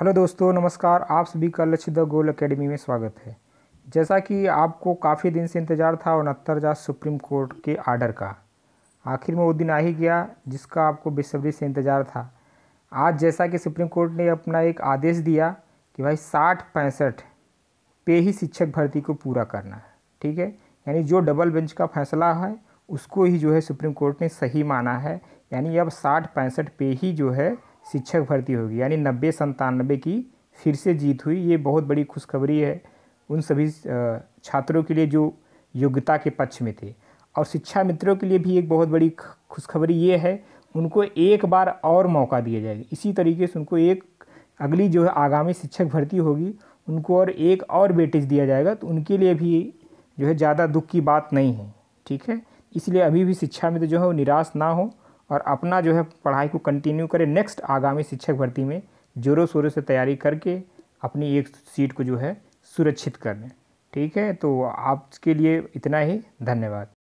hello दोस्तों नमस्कार आप सभी का लक्ष्य द गोल अकेडमी में स्वागत है जैसा कि आपको काफ़ी दिन से इंतज़ार था उनहत्तर हजार सुप्रीम कोर्ट के आर्डर का आखिर में वो दिन आ ही गया जिसका आपको बेसब्री से इंतज़ार था आज जैसा कि सुप्रीम कोर्ट ने अपना एक आदेश दिया कि भाई साठ पैंसठ पे ही शिक्षक भर्ती को पूरा करना है ठीक है यानी जो डबल बेंच का फैसला है उसको ही जो है सुप्रीम कोर्ट ने सही माना है यानी अब साठ पैंसठ पे ही जो है शिक्षक भर्ती होगी यानी नब्बे संतानबे की फिर से जीत हुई ये बहुत बड़ी खुशखबरी है उन सभी छात्रों के लिए जो योग्यता के पक्ष में थे और शिक्षा मित्रों के लिए भी एक बहुत बड़ी खुशखबरी ये है उनको एक बार और मौका दिया जाएगा इसी तरीके से उनको एक अगली जो है आगामी शिक्षक भर्ती होगी उनको और एक और बेटेज दिया जाएगा तो उनके लिए भी जो है ज़्यादा दुख की बात नहीं है ठीक है इसलिए अभी भी शिक्षा में तो जो है वो निराश ना हो और अपना जो है पढ़ाई को कंटिन्यू करें नेक्स्ट आगामी शिक्षक भर्ती में जोरों शोरों से तैयारी करके अपनी एक सीट को जो है सुरक्षित कर लें ठीक है तो आपके लिए इतना ही धन्यवाद